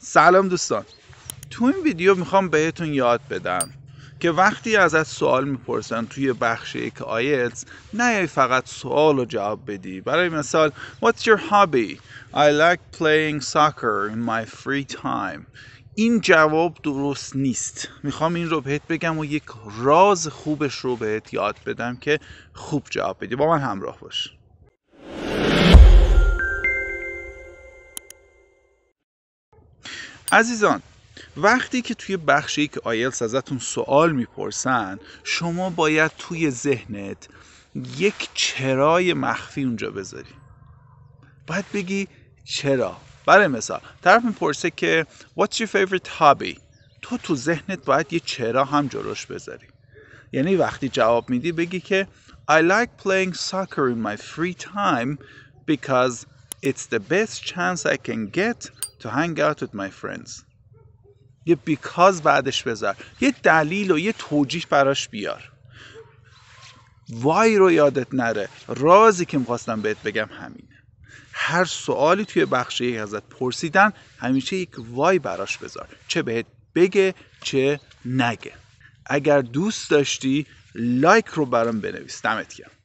سلام دوستان تو این ویدیو میخوام بهتون یاد بدم که وقتی ازت سوال میپرسن توی بخش یک آیلتس نه فقط سوال و جواب بدی برای مثال What's your hobby? I like playing soccer in my free time این جواب درست نیست میخوام این رو بهت بگم و یک راز خوبش رو بهت یاد بدم که خوب جواب بدی با من همراه باش عزیزان وقتی که توی بخشی که آیلتس ازتون سوال میپرسن شما باید توی ذهنت یک چرای مخفی اونجا بذاری باید بگی چرا برای مثال طرف میپرسه که What's your favorite hobby? تو تو ذهنت باید یه چرا هم جلوش بذاری یعنی وقتی جواب میدی بگی که I like playing soccer in my free time because it's the best chance I can get to hang out with my friends یه بیکاز بعدش بذار یه دلیل و یه توجیح براش بیار وای رو یادت نره رازی که میخواستم بهت بگم همینه هر سوالی توی بخش یک ازت پرسیدن همیشه یک وای براش بذار چه بهت بگه چه نگه اگر دوست داشتی لایک رو برام بنویس دمت گرم